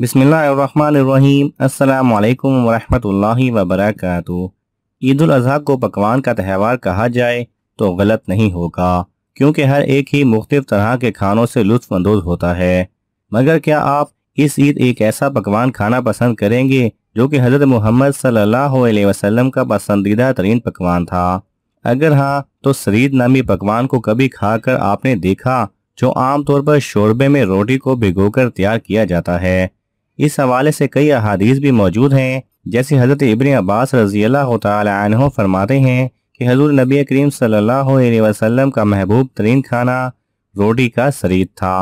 बिसमीम् अल्लाम वरहमल वबरक ईद अजहा को पकवान का त्यौहार कहा जाए तो गलत नहीं होगा क्योंकि हर एक ही मुख्तु तरह के खानों से अंदोज़ होता है मगर क्या आप इस ईद एक ऐसा पकवान खाना पसंद करेंगे जो कि हज़रत मोहम्मद सल्लल्लाहु अलैहि वसल्लम का पसंदीदा तरीन पकवान था अगर हाँ तो सरीद नामी पकवान को कभी खाकर आपने देखा जो आमतौर पर शोरबे में रोटी को भिगोकर तैयार किया जाता है इस हवाले से कई अहादीस भी मौजूद हैं जैसे हज़रत इबन अब्बास रजी अल्लाह तह फरमाते हैं कि हजूर नबी करीम सल्लल्लाहु अलैहि वसल्लम का महबूब तरीन खाना रोटी का शरीर था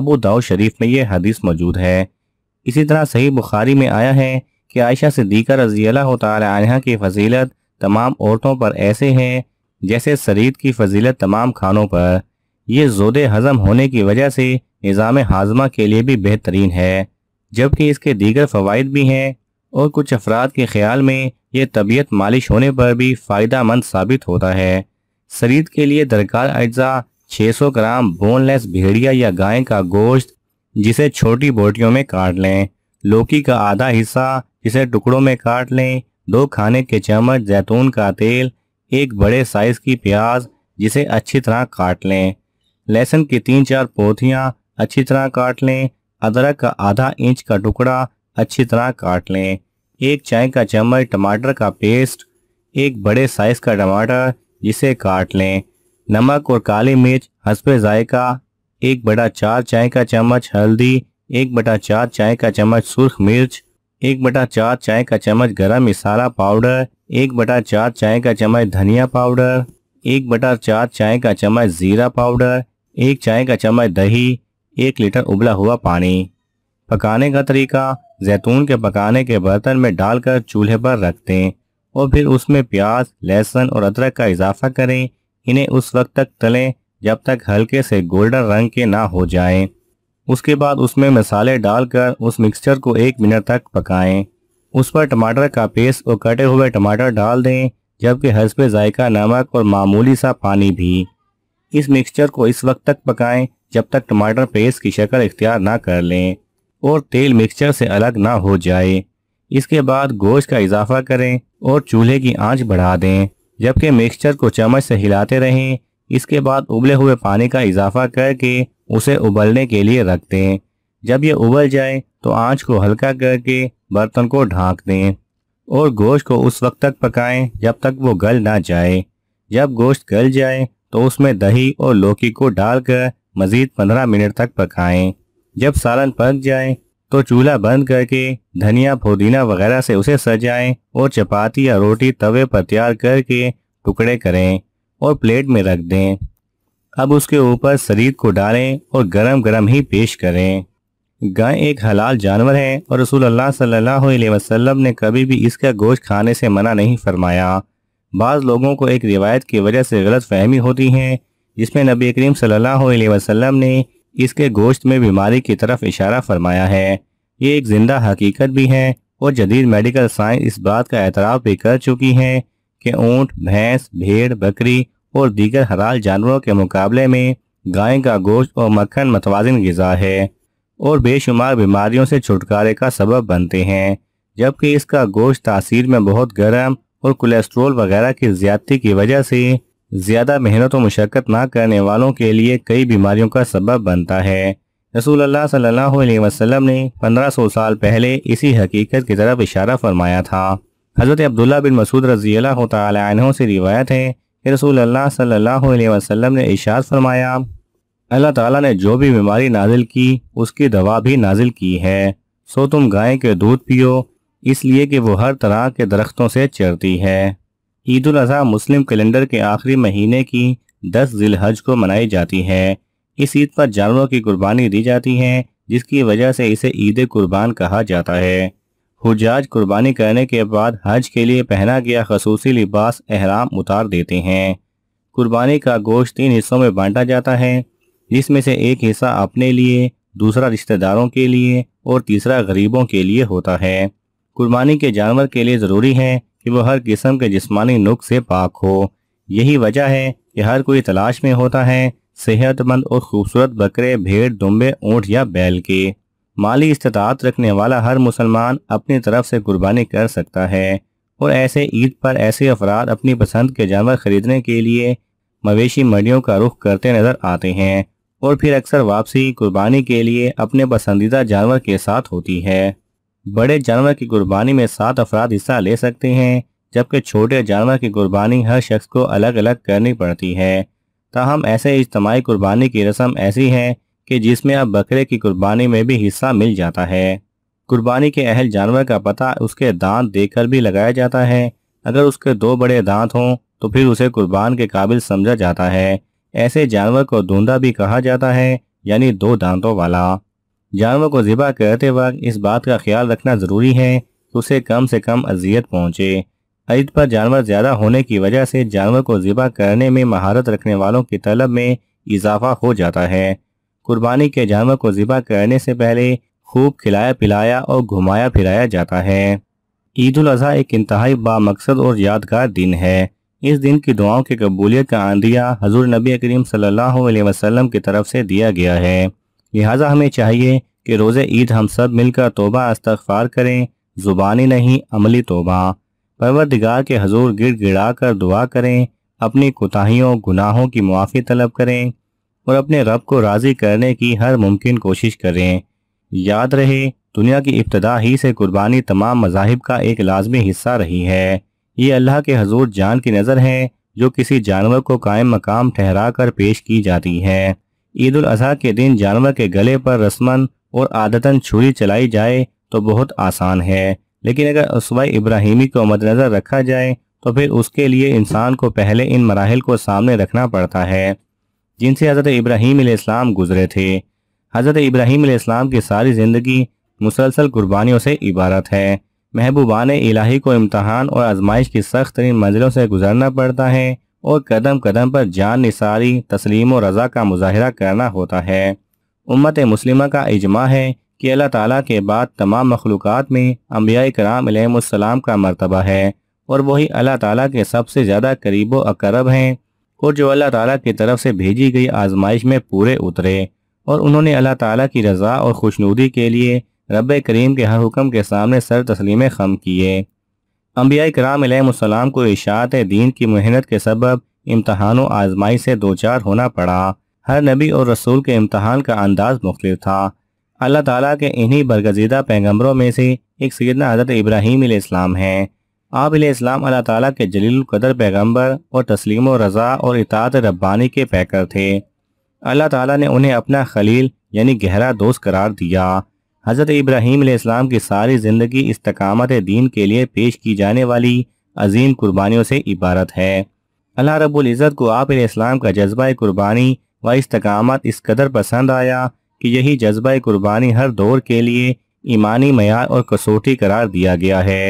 अबू दाऊद शरीफ में यह हदीस मौजूद है इसी तरह सही बुखारी में आया है कि आयशा सिद्दीका रजी अल्लाह तह की फजीलत तमाम औरतों पर ऐसे है जैसे शरीर की फजीलत तमाम खानों पर यह जोदे हज़म होने की वजह से निज़ाम हाजमा के लिए भी बेहतरीन है जबकि इसके दीगर फ़वाद भी हैं और कुछ अफराद के ख्याल में यह तबीयत मालिश होने पर भी फ़ायदा मंद साबित होता है शरीर के लिए दरकार अज्जा 600 ग्राम बोनलेस भेड़िया या गाय का गोश्त जिसे छोटी बोटियों में काट लें लौकी का आधा हिस्सा जिसे टुकड़ों में काट लें दो खाने के चम्मच जैतून का तेल एक बड़े साइज की प्याज जिसे अच्छी तरह काट लें लहसुन की तीन चार पोथियाँ अच्छी तरह काट लें अदरक का आधा इंच का टुकड़ा अच्छी तरह काट लें एक चाय का चम्मच टमाटर का पेस्ट एक बड़े साइज का टमाटर जिसे काट लें नमक और काली मिर्च हंसपे जायका एक बड़ा चार चाय का चम्मच हल्दी एक बटा चार चाय का चम्मच सुर्ख मिर्च एक बटा चार चाय का चम्मच गरम मसाला पाउडर एक बटा चार चाय का चम्मच धनिया पाउडर एक बटा चार चाय का चम्मच ज़ीरा पाउडर एक चाय का चम्मच दही एक लीटर उबला हुआ पानी पकाने का तरीका जैतून के पकाने के बर्तन में डालकर चूल्हे पर रख दें और फिर उसमें प्याज लहसुन और अदरक का इजाफा करें इन्हें उस वक्त तक तलें जब तक हल्के से गोल्डन रंग के ना हो जाएं। उसके बाद उसमें मसाले डालकर उस मिक्सचर को एक मिनट तक पकाएं। उस पर टमाटर का पेस्ट और कटे हुए टमाटर डाल दें जबकि हसब जायका नमक और मामूली सा पानी भी इस मिक्सचर को इस वक्त तक पकाएं जब तक टमाटर पेस्ट की शक्ल इख्तियार ना कर लें और तेल मिक्सचर से अलग ना हो जाए इसके बाद गोश्त का इजाफा करें और चूल्हे की आंच बढ़ा दें जबकि मिक्सचर को चम्मच से हिलाते रहें इसके बाद उबले हुए पानी का इजाफा करके उसे उबलने के लिए रख दें जब ये उबल जाए तो आंच को हल्का करके बर्तन को ढांक दें और गोश्त को उस वक्त तक पकाएं जब तक वो गल ना जाए जब गोश्त गल जाए तो उसमें दही और लौकी को डालकर मजीद पंद्रह मिनट तक पकाएं। जब सालन पक जाए तो चूल्हा बंद करके धनिया पुदीना वगैरह से उसे सजाएं और चपाती या रोटी तवे पर तैयार करके टुकड़े करें और प्लेट में रख दें अब उसके ऊपर शरीर को डालें और गरम गरम ही पेश करें गाय एक हलाल जानवर है और रसूल अल्लाह सल्लल्लाहु अलैहि वसल्लम ने कभी भी इसका गोश्त खाने से मना नहीं फरमाया बाज़ लोगों को एक रिवायत की वजह से गलत फहमी होती है जिसमें नबी करीम सल्लल्लाहु अलैहि वसल्लम ने इसके गोश्त में बीमारी की तरफ इशारा फरमाया है ये एक जिंदा हकीकत भी है और जदीद मेडिकल साइंस इस बात का एतराफ़ भी कर चुकी है कि ऊँट भैंस भेड़ बकरी और दीगर हलाल जानवरों के मुकाबले में गाय का गोश्त और मक्खन मतवाजन गज़ा है और बेशुमार बीमारियों से छुटकारे का सबब बनते हैं जबकि इसका गोश्त तासीर में बहुत गर्म और कोलेस्ट्रोल वगैरह की ज्यादती की वजह से ज्यादा मेहनत और मुशक्क़त ना करने वालों के लिए कई बीमारियों का सबब बनता है रसूल अल्लाह सल्लल्लाहु अलैहि वसल्लम ने 1500 साल पहले इसी हकीकत की तरफ इशारा फरमाया था हज़रत अब्दुल्ला बिन मसूद रजी अल्लाह तहों से रिवायत है कि रसूल अल्लाह सल्लल्लाहु अलैहि वसल्लम ने इशार फरमाया अल्लाह ताला ने जो भी बीमारी नाजिल की उसकी दवा भी नाजिल की है सो तुम गाय के दूध पियो इसलिए कि वो हर तरह के दरख्तों से चरती है ईद उल अजहा मुस्लिम कैलेंडर के आखिरी महीने की दस हज को मनाई जाती है इस ईद पर जानवरों की कुर्बानी दी जाती है जिसकी वजह से इसे ईद कुर्बान कहा जाता है हुजाज कुर्बानी करने के बाद हज के लिए पहना गया खसूस लिबास अहराम उतार देते हैं कुर्बानी का गोश्त तीन हिस्सों में बांटा जाता है जिसमें से एक हिस्सा अपने लिए दूसरा रिश्तेदारों के लिए और तीसरा गरीबों के लिए होता है कुर्बानी के जानवर के लिए ज़रूरी है कि वह हर किस्म के जिस्मानी नुक से पाक हो यही वजह है कि हर कोई तलाश में होता है सेहतमंद और खूबसूरत बकरे भेड़ दुम्बे ऊँट या बैल के माली इस्तात रखने वाला हर मुसलमान अपनी तरफ से कुर्बानी कर सकता है और ऐसे ईद पर ऐसे अफराद अपनी पसंद के जानवर खरीदने के लिए मवेशी मंडियों का रुख करते नजर आते हैं और फिर अक्सर वापसी कुर्बानी के लिए अपने पसंदीदा जानवर के साथ होती है बड़े जानवर की कुर्बानी में सात अफराद हिस्सा ले सकते हैं जबकि छोटे जानवर की कुर्बानी हर शख्स को अलग अलग करनी पड़ती है ताहम ऐसे इज्तमाही कुर्बानी की रस्म ऐसी है कि जिसमें अब बकरे की कुर्बानी में भी हिस्सा मिल जाता है कुर्बानी के अहल जानवर का पता उसके दांत देखकर भी लगाया जाता है अगर उसके दो बड़े दांत हों तो फिर उसे कुर्बान के काबिल समझा जाता है ऐसे जानवर को धुंधा भी कहा जाता है यानी दो दांतों वाला जानवर को ज़िबा करते वक्त इस बात का ख्याल रखना ज़रूरी है कि उसे कम से कम अजियत पहुँचे ईद पर जानवर ज़्यादा होने की वजह से जानवर को ज़िबा करने में महारत रखने वालों की तलब में इजाफा हो जाता है कुर्बानी के जानवर को ज़िबा करने से पहले खूब खिलाया पिलाया और घुमाया फिराया जाता है ईद अजी एक इंतहाई बामकसद और यादगार दिन है इस दिन की दुआओं की कबूलियत का आंदिया हजूर नबी करीम सल्लल्लाहु अलैहि वसल्लम की तरफ से दिया गया है लिहाजा हमें चाहिए कि रोज़ ईद हम सब मिलकर तोबा अस्तफार करें ज़ुबानी नहीं अमली तोबा परवरदिगार के हजूर गिड़ गिड़ा कर दुआ करें अपनी कोताहियों गुनाहों की मुआफ़ी तलब करें और अपने रब को राज़ी करने की हर मुमकिन कोशिश करें याद रहे दुनिया की इब्तदा ही से कुर्बानी तमाम मजाहब का एक लाजमी हिस्सा रही है ये अल्लाह के हजूर जान की नज़र है जो किसी जानवर को कायम मकाम ठहरा कर पेश की जाती है ईद उल अजहा के दिन जानवर के गले पर रस्मन और आदतन छुरी चलाई जाए तो बहुत आसान है लेकिन अगर उसवा इब्राहिमी को मद्देनजर रखा जाए तो फिर उसके लिए इंसान को पहले इन मराहल को सामने रखना पड़ता है जिनसे हज़रत इब्राहिम इस्लाम गुजरे थे हज़रत इब्राहिम इस्लाम की सारी ज़िंदगी मुसलसल कुर्बानियों से इबारत है महबूबान इलाही को इम्तहान और आजमाइश की सख्त तरीन मंजिलों से गुजरना पड़ता है और कदम कदम पर जान निसारी तस्लीम और रज़ा का मुजाहरा करना होता है उम्मत मुस्लिमा का इजमा है कि अल्लाह ताला के बाद तमाम मखलूक में अम्बिया कराम का मरतबा है और वही अल्लाह ताला के सबसे ज़्यादा करीब अकरब हैं और जो अल्लाह ताला की तरफ से भेजी गई आजमाइश में पूरे उतरे और उन्होंने अल्लाह ताला की रज़ा और खुशनूदी के लिए रब करीम के हर हुक्म के सामने सर तस्लीम खम किए अम्बिया कराम को इशात दीन की मेहनत के सबब इम्तहान आजमाई से दो चार होना पड़ा हर नबी और रसूल के इम्तहान का अंदाज मुख्त था अल्लाह ताला के इन्हीं बरगजीदा पैगम्बरों में से एक सैदना हज़रत इब्राहिम इस्लाम हैं आप इस्लाम अल्लाह ताला के जलील कदर पैगम्बर और तस्लीम रज़ा और इतात रब्बानी के पैकर थे अल्लाह ताला ने उन्हें अपना खलील यानी गहरा दोस्त करार दिया हज़रत इब्राहिम इस्लाम की सारी ज़िंदगी इस्तकामत दीन के लिए पेश की जाने वाली अजीम कुर्बानियों से इबारत है अल्लाह रब्बुल इज़्ज़त को आप इस्लाम का जज्बा कुर्बानी व इस्तकामत इस कदर पसंद आया कि यही जज्बा कुर्बानी हर दौर के लिए ईमानी मैार और कसौटी करार दिया गया है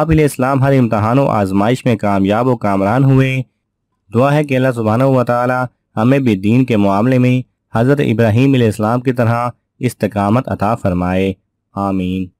आप इस्लाम हर इम्तहान व आजमाइश में कामयाब व कामरान हुए दुआ है कि अल्लाह सुबहान व हमें भी दीन के मामले में हज़रत इब्राहिम इस्लाम की तरह इस्तकामत अता फरमाए आमीन